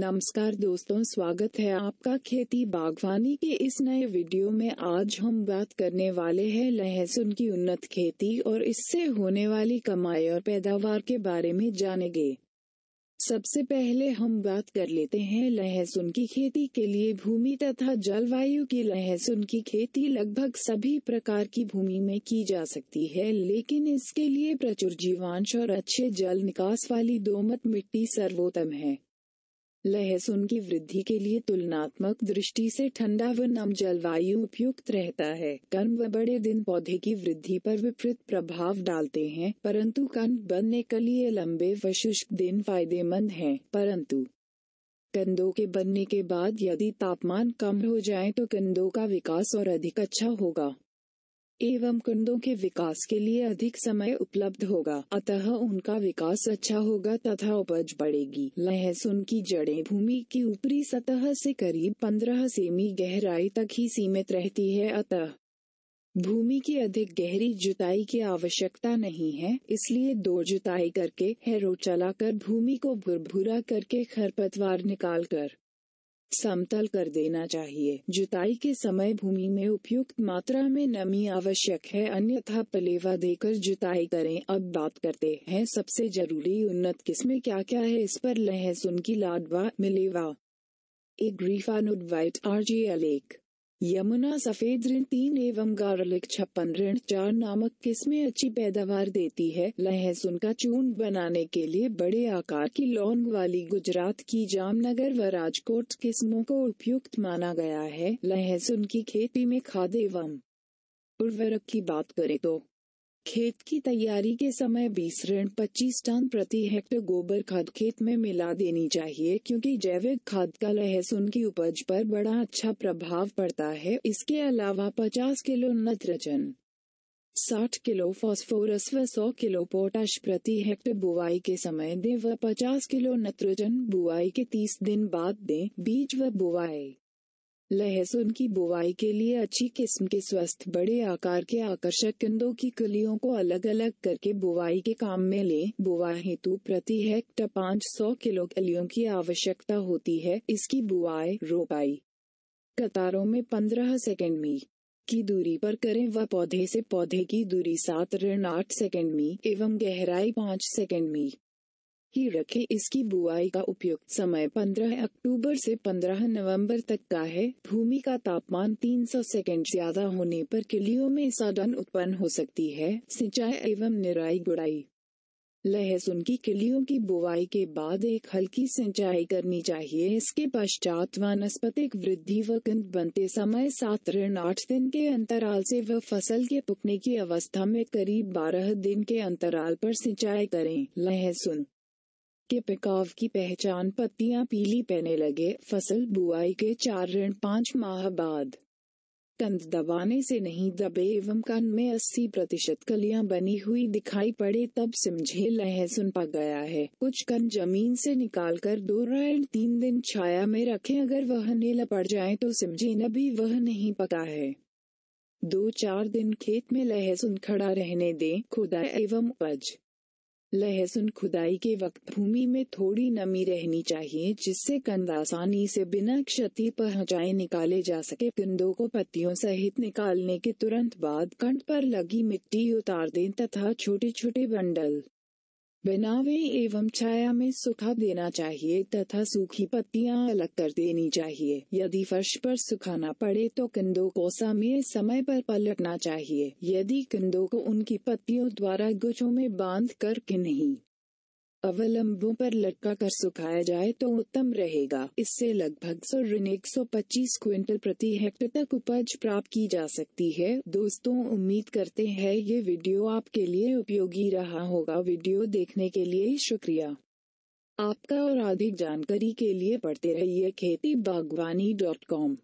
नमस्कार दोस्तों स्वागत है आपका खेती बागवानी के इस नए वीडियो में आज हम बात करने वाले हैं लहसुन की उन्नत खेती और इससे होने वाली कमाई और पैदावार के बारे में जानेंगे सबसे पहले हम बात कर लेते हैं लहसुन की खेती के लिए भूमि तथा जलवायु की लहसुन की खेती लगभग सभी प्रकार की भूमि में की जा सकती है लेकिन इसके लिए प्रचुर जीवांश और अच्छे जल निकास वाली दोमट मिट्टी सर्वोत्तम है लहसुन की वृद्धि के लिए तुलनात्मक दृष्टि से ठंडा व नम जलवायु उपयुक्त रहता है कर्म व बड़े दिन पौधे की वृद्धि पर विपरीत प्रभाव डालते हैं परंतु कण बनने के लिए लंबे व शुष्क दिन फायदेमंद हैं परंतु कंदों के बनने के बाद यदि तापमान कम हो जाए तो कंदों का विकास और अधिक अच्छा होगा एवं कुंडों के विकास के लिए अधिक समय उपलब्ध होगा अतः उनका विकास अच्छा होगा तथा उपज बढ़ेगी लहसुन की जड़ें भूमि की ऊपरी सतह से करीब 15 सेमी गहराई तक ही सीमित रहती है अतः भूमि की अधिक गहरी जुताई की आवश्यकता नहीं है इसलिए दो जुताई करके हैरो चलाकर भूमि को भुरभुरा करके खरपतवार निकालकर समतल कर देना चाहिए जुताई के समय भूमि में उपयुक्त मात्रा में नमी आवश्यक है अन्यथा पलेवा देकर जुताई करें अब बात करते हैं सबसे जरूरी उन्नत किस्म क्या क्या है इस पर लहसुन की लाडवा मिलेवा एक ग्रीफानुड वाइट आर जी अलेख यमुना सफेद ऋण तीन एवं गार्लिक छप्पन ऋण चार नामक किस्में अच्छी पैदावार देती है लहसुन का चून बनाने के लिए बड़े आकार की लौंग वाली गुजरात की जामनगर व राजकोट किस्मों को उपयुक्त माना गया है लहसुन की खेती में खाद एवं उर्वरक की बात करें तो खेत की तैयारी के समय 20 ऋण 25 टन प्रति हेक्टेयर गोबर खाद खेत में मिला देनी चाहिए क्योंकि जैविक खाद का लहसुन की उपज पर बड़ा अच्छा प्रभाव पड़ता है इसके अलावा 50 किलो नत्रजन 60 किलो फास्फोरस व 100 किलो पोटाश प्रति हेक्टेयर बुआई के समय दें व 50 किलो नत्रजन बुआई के 30 दिन बाद दें बीज व बुवाई लहसुन की बुवाई के लिए अच्छी किस्म के स्वस्थ बड़े आकार के आकर्षक कंदों की कलियों को अलग अलग करके बुवाई के काम में लें बुआ हेतु प्रति हेक्टर पाँच सौ किलो कलियों की आवश्यकता होती है इसकी बुआई रोपाई कतारों में पंद्रह सेकेंड मी की दूरी पर करें व पौधे से पौधे की दूरी सात ऋण आठ सेकेंड मी एवं गहराई पाँच सेकेंड मी ही रखे इसकी बुआई का उपयुक्त समय 15 अक्टूबर से 15 नवंबर तक का है भूमि का तापमान 300 सेकेंड ज्यादा होने पर किलियों में सड़न उत्पन्न हो सकती है सिंचाई एवं निराई गुड़ाई लहसुन की किलियों की बुआई के बाद एक हल्की सिंचाई करनी चाहिए इसके पश्चात वनस्पतिक वृद्धि व कंद बनते समय सात ऋण आठ दिन के अंतराल से व फसल के पुकने की अवस्था में करीब बारह दिन के अंतराल पर सिंचाई करें लहसुन के पिकाव की पहचान पत्तियां पीली पहने लगे फसल बुआई के चार ऋण पाँच माह बाद कंद दबाने से नहीं दबे एवं कान में अस्सी प्रतिशत कलिया बनी हुई दिखाई पड़े तब समझे लहसुन सुन गया है कुछ कन जमीन से निकालकर दो रायण तीन दिन छाया में रखें अगर वह नीला पड़ जाए तो समझे न भी वह नहीं पका है दो चार दिन खेत में लहसुन खड़ा रहने दें खुदा एवं उपज लहसुन खुदाई के वक्त भूमि में थोड़ी नमी रहनी चाहिए जिससे कंद आसानी से बिना क्षति पहुँचाए निकाले जा सके कंदों को पत्तियों सहित निकालने के तुरंत बाद कंड पर लगी मिट्टी उतार दें तथा छोटे छोटे बंडल बनावे एवं छाया में सुखा देना चाहिए तथा सूखी पत्तियां अलग कर देनी चाहिए यदि फर्श पर सुखाना पड़े तो कंदों को समय समय पर पलटना चाहिए यदि कंदों को उनकी पत्तियों द्वारा गुच्छों में बांध कर के नहीं अवलंबों पर लटका कर सुखाया जाए तो उत्तम रहेगा इससे लगभग सौ ऋण एक सौ पच्चीस क्विंटल प्रति हेक्टर तक उपज प्राप्त की जा सकती है दोस्तों उम्मीद करते हैं ये वीडियो आपके लिए उपयोगी रहा होगा वीडियो देखने के लिए शुक्रिया आपका और अधिक जानकारी के लिए पढ़ते रहिए खेती बागवानी डॉट कॉम